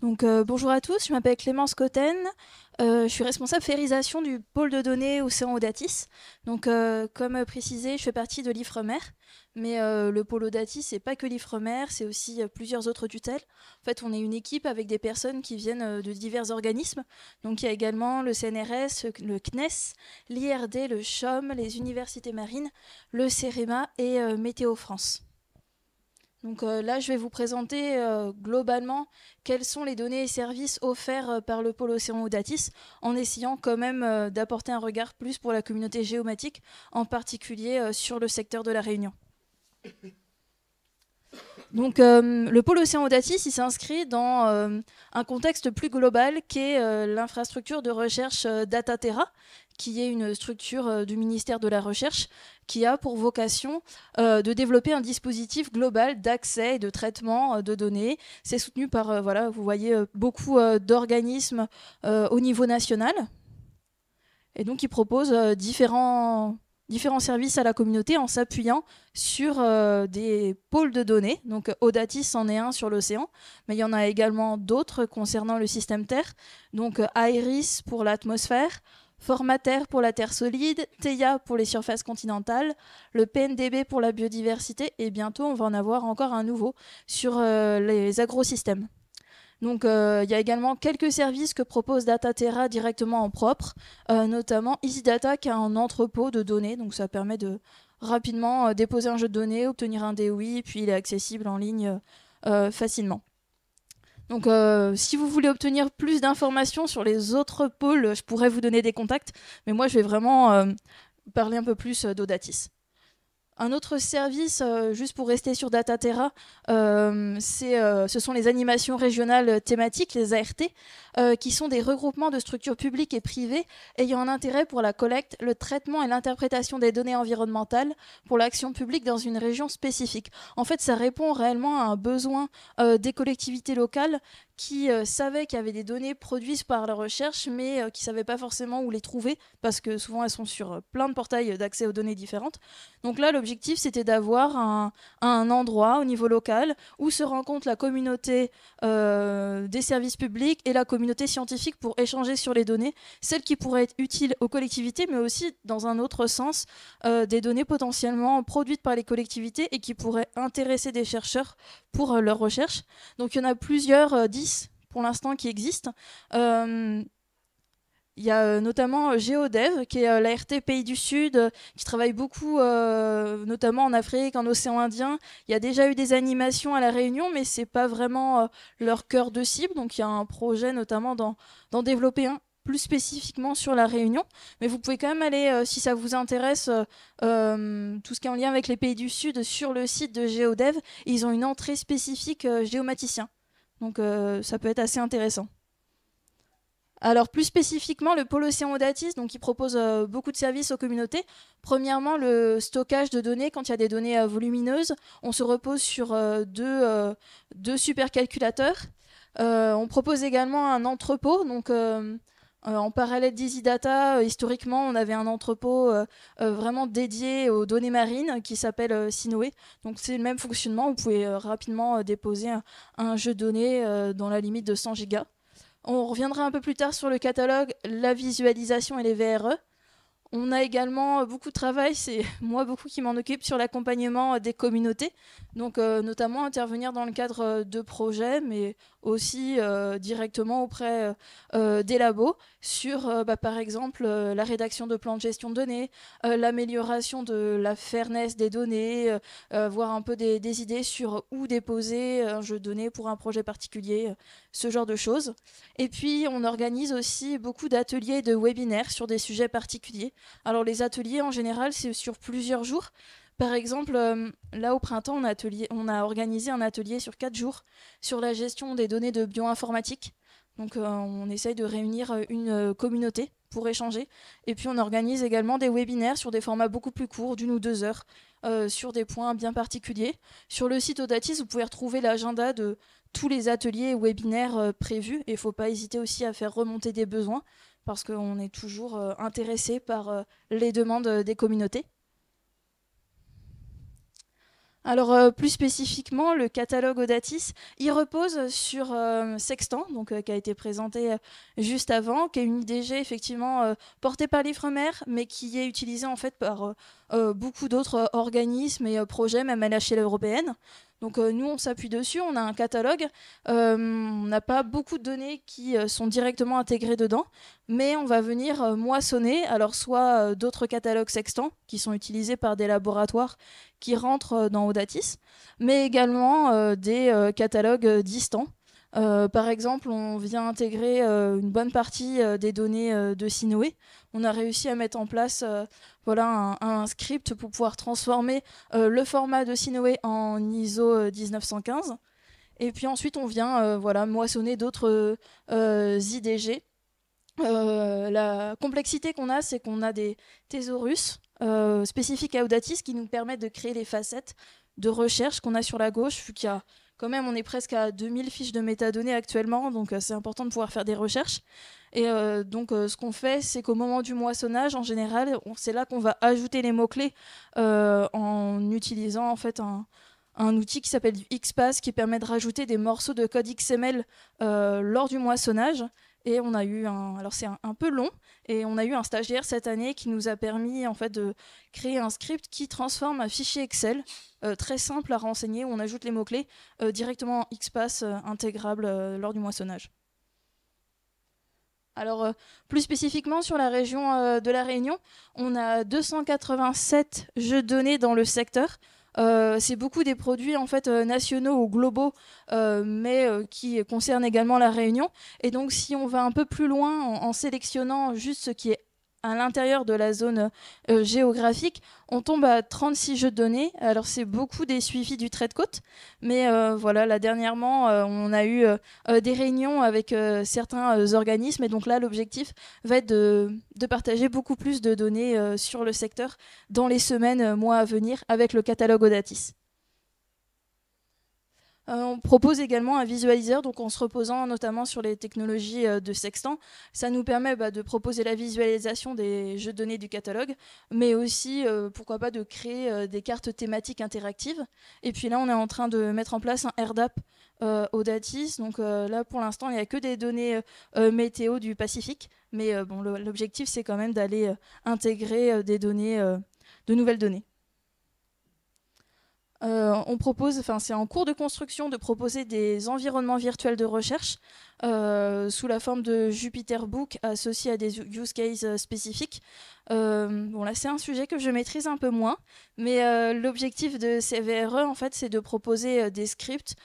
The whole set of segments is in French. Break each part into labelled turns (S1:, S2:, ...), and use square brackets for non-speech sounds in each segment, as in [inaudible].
S1: Donc, euh, bonjour à tous, je m'appelle Clémence Cotten, euh, je suis responsable férisation du pôle de données Océan Audatis. Donc, euh, comme précisé, je fais partie de l'IFREMER, mais le pôle Audatis, c'est pas que l'IFREMER, c'est aussi plusieurs autres tutelles. En fait, on est une équipe avec des personnes qui viennent de divers organismes. Donc, il y a également le CNRS, le CNES, l'IRD, le CHOM, les universités marines, le CEREMA et Météo France. Donc euh, là, je vais vous présenter euh, globalement quelles sont les données et services offerts euh, par le pôle océan Odatis, en essayant quand même d'apporter un regard plus pour la communauté géomatique, en particulier sur le secteur de la Réunion. Donc euh, le pôle océan s'inscrit dans euh, un contexte plus global qui est euh, l'infrastructure de recherche Terra, qui est une structure du ministère de la Recherche qui a pour vocation de développer un dispositif global d'accès et de traitement de données. C'est soutenu par, voilà, vous voyez, beaucoup d'organismes au niveau national. Et donc, il propose différents différents services à la communauté en s'appuyant sur euh, des pôles de données. Donc Odatis euh, en est un sur l'océan, mais il y en a également d'autres concernant le système Terre. Donc euh, AIRIS pour l'atmosphère, Formater pour la Terre solide, TEIA pour les surfaces continentales, le PNDB pour la biodiversité et bientôt on va en avoir encore un nouveau sur les agrosystèmes. Donc euh, il y a également quelques services que propose DataTerra directement en propre, notamment euh, notamment EasyData qui a un entrepôt de données, donc ça permet de rapidement euh, déposer un jeu de données, obtenir un DOI, puis il est accessible en ligne facilement. Donc si vous voulez obtenir plus d'informations sur les autres pôles, je pourrais vous donner des contacts, mais moi je vais vraiment parler un peu plus d'Odatis. Un autre service, euh, juste pour rester sur DataTerra, euh, Terra, euh, ce sont les animations régionales thématiques, les ART. Euh, qui sont des regroupements de structures publiques et privées ayant un intérêt pour la collecte, le traitement et l'interprétation des données environnementales pour l'action publique dans une région spécifique. En fait, ça répond réellement à un besoin euh, des collectivités locales qui euh, savaient qu'il y avait des données produites par la recherche, mais qui ne savaient pas forcément où les trouver, parce que souvent elles sont sur plein de portails d'accès aux données différentes. Donc là, l'objectif, c'était d'avoir un, un, endroit au niveau local où se rencontrent la communauté des services publics et la communauté scientifiques scientifique pour échanger sur les données, celles qui pourraient être utiles aux collectivités, mais aussi, dans un autre sens, euh, des données potentiellement produites par les collectivités et qui pourraient intéresser des chercheurs pour euh, leurs recherches. Donc il y en a plusieurs, 10 euh, pour l'instant, qui existent. Il y a euh, notamment euh, Geodev, qui est euh, la RT Pays du Sud, qui travaille beaucoup, notamment en Afrique, en océan Indien. Il y a déjà eu des animations à La Réunion, mais ce n'est pas vraiment leur cœur de cible. Donc il y a un projet notamment d'en développer un plus spécifiquement sur la Réunion. Mais vous pouvez quand même aller, si ça vous intéresse, tout ce qui est en lien avec les pays du Sud, sur le site de Geodev. Ils ont une entrée spécifique géomaticien. Donc ça peut être assez intéressant. Alors plus spécifiquement, le pôle océan Odatis, donc il propose euh, beaucoup de services aux communautés. Premièrement, le stockage de données. Quand il y a des données euh, volumineuses, on se repose sur euh, deux, supercalculateurs. on propose également un entrepôt. Donc en parallèle d'EasyData, historiquement, on avait un entrepôt vraiment dédié aux données marines qui s'appelle Sinoé. Donc c'est le même fonctionnement. Vous pouvez rapidement déposer un, jeu de données dans la limite de 100 gigas. On reviendra un peu plus tard sur le catalogue, la visualisation et les VRE. On a également euh, beaucoup de travail, c'est [laughs] moi beaucoup qui m'en occupe, sur l'accompagnement euh, des communautés, donc euh, notamment intervenir dans le cadre de projets, mais aussi euh, directement auprès euh, euh, des labos sur, bah, par exemple, la rédaction de plans de gestion de données, l'amélioration de la fairness des données, voir un peu des, des, idées sur où déposer un jeu de données pour un projet particulier, ce genre de choses. Et puis, on organise aussi beaucoup d'ateliers et de webinaires sur des sujets particuliers. Alors, les ateliers, en général, c'est sur plusieurs jours. Par exemple, euh, là au printemps, on a, organisé un atelier sur quatre jours sur la gestion des données de bioinformatique. Donc euh, on essaye de réunir euh, une communauté pour échanger. Et puis on organise également des webinaires sur des formats beaucoup plus courts, d'une ou deux heures, sur des points bien particuliers. Sur le site Odatis, vous pouvez retrouver l'agenda de tous les ateliers et webinaires prévus. Et il ne faut pas hésiter aussi à faire remonter des besoins, parce qu'on est toujours intéressé par les demandes des communautés. Alors euh, plus spécifiquement, le catalogue Audatis il repose sur euh, Sextant, donc, euh, qui a été présenté juste avant, qui est une IDG effectivement portée par l'Ifremer, mais qui est utilisée en fait par beaucoup d'autres organismes et projets, même à l'échelle européenne. Donc euh, nous, on s'appuie dessus, on a un catalogue, euh, on n'a pas beaucoup de données qui euh, sont directement intégrées dedans, mais on va venir moissonner, alors soit d'autres catalogues sextants qui sont utilisés par des laboratoires qui rentrent dans Audatis, mais également des catalogues distants euh, par exemple, on vient intégrer euh, une bonne partie euh, des données de Sinoé. On a réussi à mettre en place voilà, un, script pour pouvoir transformer le format de Sinoé en ISO 1915. Et puis ensuite, on vient voilà, moissonner d'autres IDG. la complexité qu'on a, c'est qu'on a des thésaurus spécifiques à Audatis qui nous permettent de créer les facettes de recherche qu'on a sur la gauche, vu qu'il y a quand même, on est presque à 2000 fiches de métadonnées actuellement, donc euh, c'est important de pouvoir faire des recherches. Et euh, donc, euh, ce qu'on fait, c'est qu'au moment du moissonnage, en général, c'est là qu'on va ajouter les mots-clés en utilisant en fait un, outil qui s'appelle XPath qui permet de rajouter des morceaux de code XML lors du moissonnage. Et on a eu un, alors c'est un, peu long, et on a eu un stagiaire cette année qui nous a permis en fait de créer un script qui transforme un fichier Excel euh, très simple à renseigner où on ajoute les mots clés euh, directement en euh, intégrable lors du moissonnage. Alors, plus spécifiquement sur la région de La Réunion, on a 287 jeux donnés dans le secteur, euh, c'est beaucoup des produits en fait euh, nationaux ou globaux, euh, mais qui concernent également la Réunion. Et donc, si on va un peu plus loin en sélectionnant juste ce qui est à l'intérieur de la zone euh, géographique, on tombe à 36 jeux de données. Alors c'est beaucoup des suivis du trait de côte, mais euh, voilà, là dernièrement, euh, on a eu des réunions avec certains organismes, et donc là l'objectif va être de, de, partager beaucoup plus de données sur le secteur dans les semaines, mois à venir avec le catalogue Odatis. Euh, on propose également un visualiseur, donc en se reposant notamment sur les technologies euh, de sextant. Ça nous permet bah, de proposer la visualisation des jeux de données du catalogue, mais aussi, euh, pourquoi pas, de créer des cartes thématiques interactives. Et puis là, on est en train de mettre en place un RDAP au Datis. Donc là, pour l'instant, il n'y a que des données météo du Pacifique. Mais bon, l'objectif, c'est quand même d'aller intégrer des données, de nouvelles données. Euh, on propose, enfin c'est en cours de construction de proposer des environnements virtuels de recherche euh, sous la forme de Jupyter Book associés à des use cases euh, spécifiques. bon là c'est un sujet que je maîtrise un peu moins, mais l'objectif de CVRE en fait c'est de proposer des scripts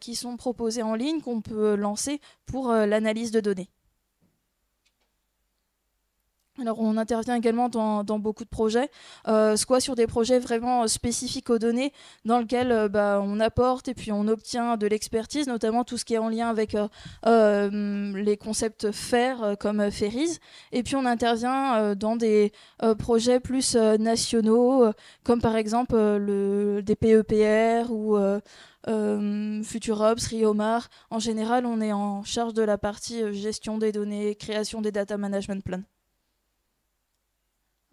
S1: qui sont proposés en ligne qu'on peut lancer pour l'analyse de données. Alors on intervient également dans, beaucoup de projets, euh, soit sur des projets vraiment euh, spécifiques aux données, dans lesquels euh, bah, on apporte et puis on obtient de l'expertise, notamment tout ce qui est en lien avec les concepts FAIR comme FAIRIS. Et puis on intervient dans des projets plus nationaux, comme par exemple le, des PEPR ou euh, Rio Riomar. En général, on est en charge de la partie gestion des données, création des data management plans.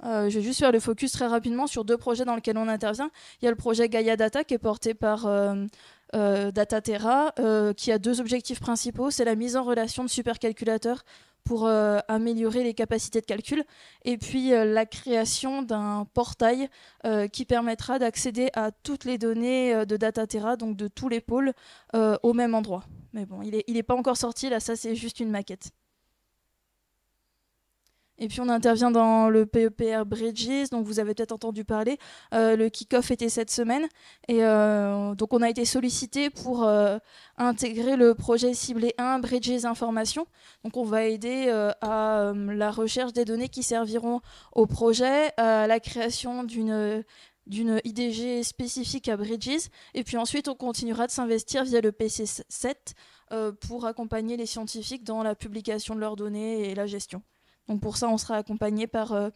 S1: Euh, je vais juste faire le focus très rapidement sur deux projets dans lesquels on intervient. Il y a le projet Gaia Data qui est porté par euh, euh, Data Terra, qui a deux objectifs principaux. C'est la mise en relation de supercalculateurs pour améliorer les capacités de calcul, et puis la création d'un portail qui permettra d'accéder à toutes les données de Data Terra, donc de tous les pôles, au même endroit. Mais bon, il n'est pas encore sorti, là ça c'est juste une maquette. Et puis on intervient dans le PEPR Bridges, dont vous avez peut-être entendu parler. Euh, le kick-off était cette semaine. Et euh, donc on a été sollicité pour euh, intégrer le projet ciblé 1 Bridges Information. Donc on va aider à la recherche des données qui serviront au projet, à la création d'une d'une IDG spécifique à Bridges. Et puis ensuite, on continuera de s'investir via le PC7 pour accompagner les scientifiques dans la publication de leurs données et la gestion pour ça, on sera accompagné par euh,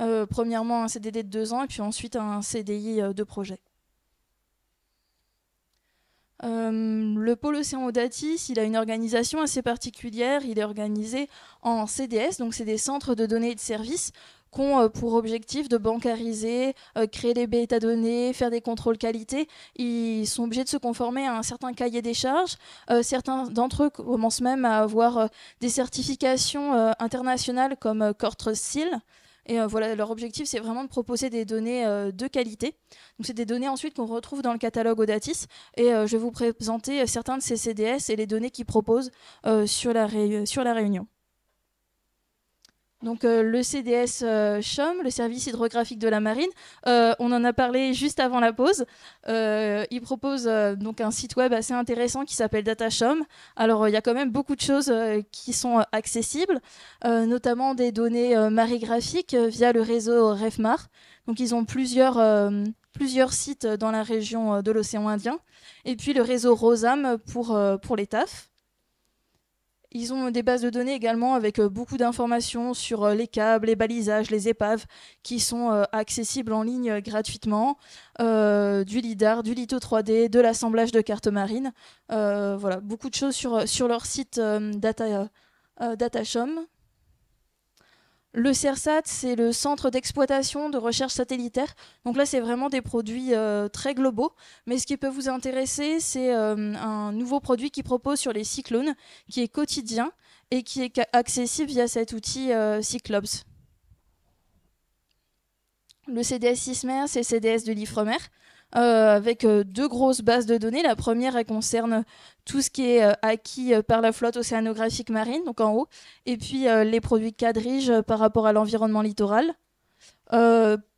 S1: euh, premièrement un CDD de deux ans et puis ensuite un CDI euh, de projet. le pôle océan Audatis, il a une organisation assez particulière. Il est organisé en CDS, donc c'est des centres de données et de services qui ont euh, pour objectif de bancariser, euh, créer des données faire des contrôles qualité. Ils sont obligés de se conformer à un certain cahier des charges. Euh, certains d'entre eux commencent même à avoir des certifications internationales comme Cortre Seal. Et voilà, leur objectif, c'est vraiment de proposer des données de qualité. Donc, c'est des données ensuite qu'on retrouve dans le catalogue Audatis. Et je vais vous présenter certains de ces CDS et les données qu'ils proposent sur la Réunion donc euh, le CDS euh, CHOM, le service hydrographique de la marine. Euh, on en a parlé juste avant la pause. il propose donc un site web assez intéressant qui s'appelle DataSHOM. Alors il y a quand même beaucoup de choses qui sont accessibles, notamment des données marégraphiques via le réseau REFMAR. Donc ils ont plusieurs, plusieurs sites dans la région de l'océan Indien. Et puis le réseau ROSAM pour, pour les TAF. Ils ont des bases de données également avec euh, beaucoup d'informations sur euh, les câbles, les balisages, les épaves qui sont euh, accessibles en ligne gratuitement, du LIDAR, du Lito 3D, de l'assemblage de cartes marines. voilà, beaucoup de choses sur, sur leur site Data, Datashom. Le CERSAT, c'est le Centre d'exploitation de recherche satellitaire. Donc là, c'est vraiment des produits euh, très globaux. Mais ce qui peut vous intéresser, c'est euh, un nouveau produit qui propose sur les cyclones, qui est quotidien et qui est accessible via cet outil euh, Cyclops. Le CDS Ismer, c'est CDS de l'Ifremer. Euh, avec euh, deux grosses bases de données. La première, elle concerne tout ce qui est euh, acquis par la flotte océanographique marine, donc en haut, et puis les produits quadriges quadrige par rapport à l'environnement littoral.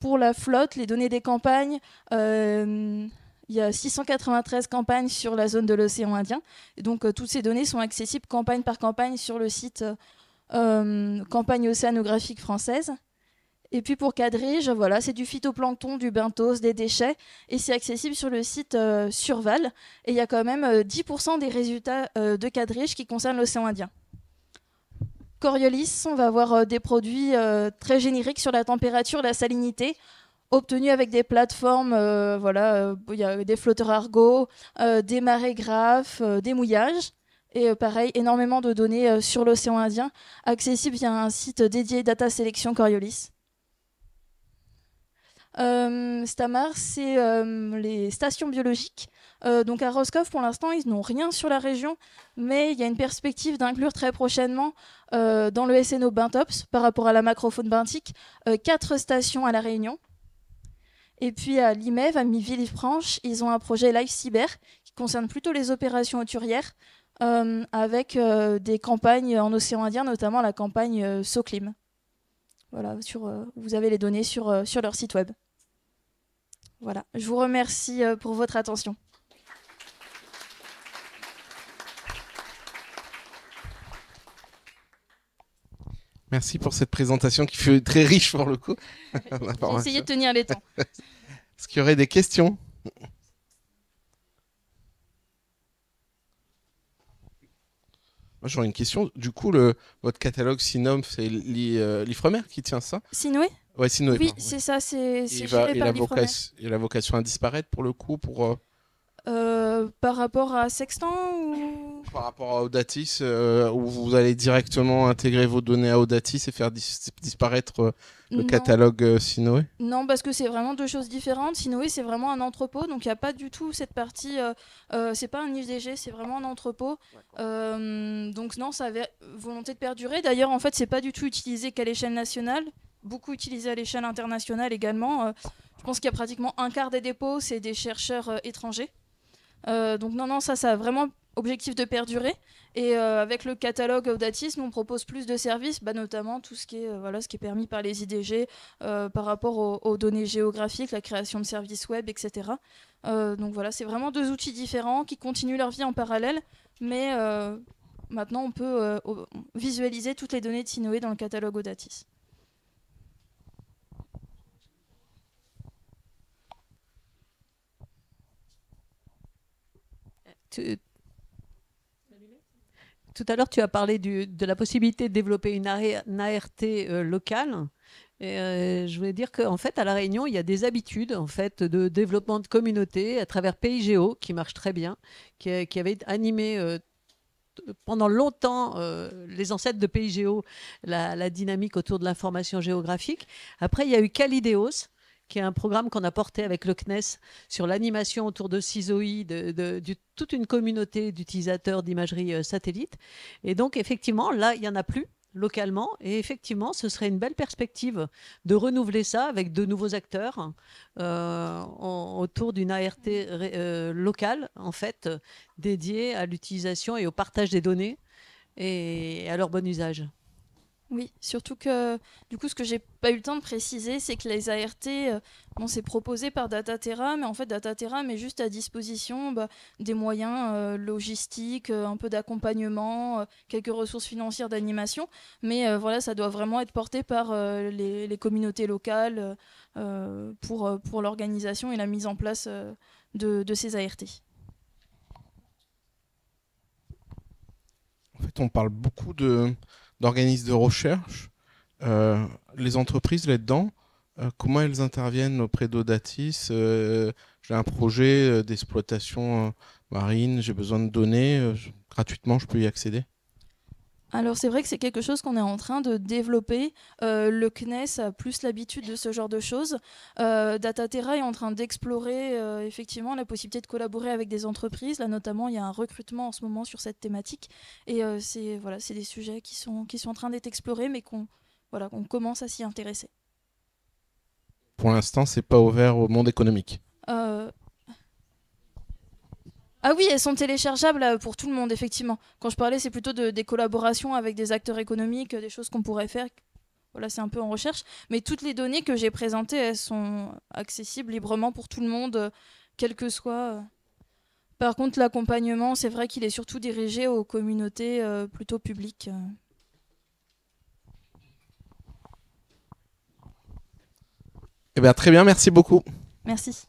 S1: pour la flotte, les données des campagnes, il y a 693 campagnes sur la zone de l'océan Indien. donc, toutes ces données sont accessibles campagne par campagne sur le site Campagne océanographique française. Et puis pour Cadrige, voilà, c'est du phytoplancton, du benthos, des déchets, et c'est accessible sur le site euh, Surval. Et il y a quand même 10% euh, des résultats euh, de Cadrige qui concernent l'océan Indien. Coriolis, on va avoir des produits très génériques sur la température, la salinité, obtenus avec des plateformes, voilà, il y a des flotteurs Argo, des marégraphes, des mouillages. Et pareil, énormément de données sur l'océan Indien, accessibles via un site dédié Data Sélection Coriolis. Euh, Stamar, c'est euh, les stations biologiques. Euh, donc à Roscoff, pour l'instant, ils n'ont rien sur la région, mais il y a une perspective d'inclure très prochainement dans le SNO Bintops, par rapport à la macrofaune benthique, quatre stations à La Réunion. Et puis à l'IMEV, à Miville-Franche, ils ont un projet Live Cyber qui concerne plutôt les opérations auturières avec des campagnes en océan Indien, notamment la campagne SOCLIM. Voilà, sur, euh, vous avez les données sur, euh, sur leur site web. Voilà, je vous remercie euh, pour votre attention.
S2: Merci pour cette présentation qui fut très riche pour le coup. [laughs] J'ai essayé de tenir les temps. [laughs] Est-ce qu'il y aurait des questions Moi, j'aurais une question. Du coup, le, votre catalogue Sinom, c'est euh, l'Ifremer qui tient ça Sinoé Oui, c'est ça. C'est, il, a vocation, à disparaître pour le coup pour, euh
S1: euh, Par rapport à Sextant par
S2: rapport à Audatis, euh, où vous allez directement intégrer vos données à Audatis et faire disparaître euh, le catalogue euh, Sinoé
S1: Non, parce que c'est vraiment deux choses différentes. Sinoé, c'est vraiment un entrepôt, donc il n'y a pas du tout cette partie. c'est pas un IDG, c'est vraiment un entrepôt. donc non, ça avait volonté de perdurer. D'ailleurs, en fait, c'est pas du tout utilisé qu'à l'échelle nationale, beaucoup utilisé à l'échelle internationale également. je pense qu'il y a pratiquement un quart des dépôts, c'est des chercheurs étrangers. donc non, non, ça, ça a vraiment objectif de perdurer. Et euh, avec le catalogue Audatis, on propose plus de services, bah notamment tout ce qui, est, euh, voilà, ce qui est permis par les IDG euh, par rapport aux, données géographiques, la création de services web, etc. donc voilà, c'est vraiment deux outils différents qui continuent leur vie en parallèle, mais maintenant on peut visualiser toutes les données de Sinoé dans le catalogue Audatis tout à l'heure, tu as parlé de la possibilité de développer une, ART euh, locale. Euh, je voulais dire qu'en fait, à La Réunion, il y a des habitudes en fait, de développement de communautés à travers PIGO, qui marche très bien, qui, euh, avait animé pendant longtemps les ancêtres de PIGO, la, la dynamique autour de l'information géographique. Après, il y a eu Calideos, qui est un programme qu'on a porté avec le CNES sur l'animation autour de CISOI, de, toute une communauté d'utilisateurs d'imagerie euh, satellite. Et donc, effectivement, là, il n'y en a plus localement. Et effectivement, ce serait une belle perspective de renouveler ça avec de nouveaux acteurs euh, autour d'une ART euh, locale, en fait, dédiée à l'utilisation et au partage des données et à leur bon usage. Oui, surtout que du coup, ce que j'ai pas eu le temps de préciser, c'est que les ART, euh, c'est proposé par Terra, mais en fait, Terra met juste à disposition bah, des moyens euh, logistiques, euh, un peu d'accompagnement, quelques ressources financières d'animation, mais voilà, ça doit vraiment être porté par les, communautés locales pour, pour l'organisation et la mise en place de, de ces ART.
S2: En fait, on parle beaucoup de d'organismes de recherche, euh, les entreprises là-dedans, euh, comment elles interviennent auprès d'Odatis euh, J'ai un projet d'exploitation marine, j'ai besoin de données, gratuitement je peux y accéder
S1: alors c'est vrai que c'est quelque chose qu'on est en train de développer. Euh, le CNES a plus l'habitude de ce genre de choses. Euh, Dataterra est en train d'explorer euh, effectivement la possibilité de collaborer avec des entreprises. Là notamment, il y a un recrutement en ce moment sur cette thématique. Et euh, c'est voilà, c'est des sujets qui sont qui sont en train d'être explorés, mais qu'on voilà, qu'on commence à s'y intéresser.
S2: Pour l'instant, c'est pas ouvert au monde économique.
S1: Ah oui, elles sont téléchargeables euh, pour tout le monde, effectivement. Quand je parlais, c'est plutôt de, des collaborations avec des acteurs économiques, euh, des choses qu'on pourrait faire. Voilà, c'est un peu en recherche. Mais toutes les données que j'ai présentées, elles sont accessibles librement pour tout le monde, euh, quel que soit. Par contre, l'accompagnement, c'est vrai qu'il est surtout dirigé aux communautés plutôt publiques.
S2: Eh bien, très bien, merci beaucoup.
S1: Merci.